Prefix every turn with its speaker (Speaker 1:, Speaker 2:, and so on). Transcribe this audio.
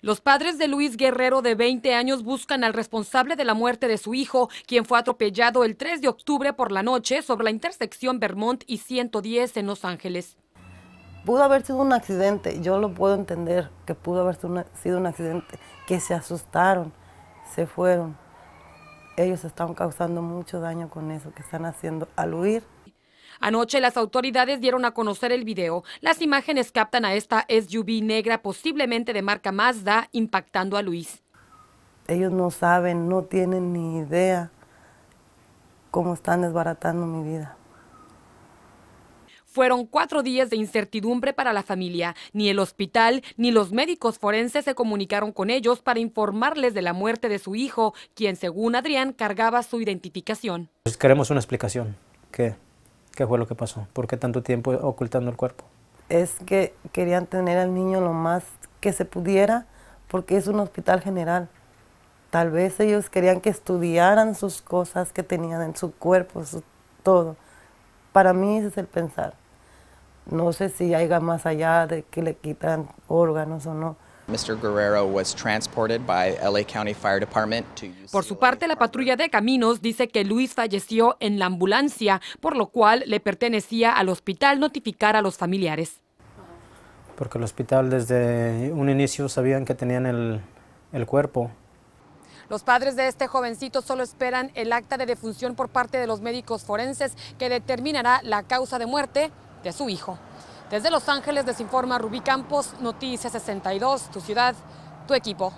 Speaker 1: Los padres de Luis Guerrero, de 20 años, buscan al responsable de la muerte de su hijo, quien fue atropellado el 3 de octubre por la noche sobre la intersección Vermont y 110 en Los Ángeles.
Speaker 2: Pudo haber sido un accidente, yo lo puedo entender, que pudo haber sido un accidente, que se asustaron, se fueron. Ellos están causando mucho daño con eso que están haciendo al huir.
Speaker 1: Anoche las autoridades dieron a conocer el video. Las imágenes captan a esta SUV negra, posiblemente de marca Mazda, impactando a Luis.
Speaker 2: Ellos no saben, no tienen ni idea cómo están desbaratando mi vida.
Speaker 1: Fueron cuatro días de incertidumbre para la familia. Ni el hospital ni los médicos forenses se comunicaron con ellos para informarles de la muerte de su hijo, quien según Adrián cargaba
Speaker 2: su identificación.
Speaker 3: Pues queremos una explicación. ¿Qué? ¿Qué fue lo que pasó? ¿Por qué tanto tiempo ocultando el cuerpo?
Speaker 2: Es que querían tener al niño lo más que se pudiera porque es un hospital general. Tal vez ellos querían que estudiaran sus cosas que tenían en su cuerpo, todo. Para mí ese es el pensar. No sé si haya más allá de que le quitan órganos o no por su parte,
Speaker 1: la patrulla de caminos dice que Luis falleció en la ambulancia, por lo cual le pertenecía al hospital notificar a los familiares.
Speaker 3: Porque el hospital desde un inicio sabían que tenían el, el cuerpo.
Speaker 1: Los padres de este jovencito solo esperan el acta de defunción por parte de los médicos forenses que determinará la causa de muerte de su hijo. Desde Los Ángeles desinforma Rubí Campos, Noticias 62, tu ciudad, tu equipo.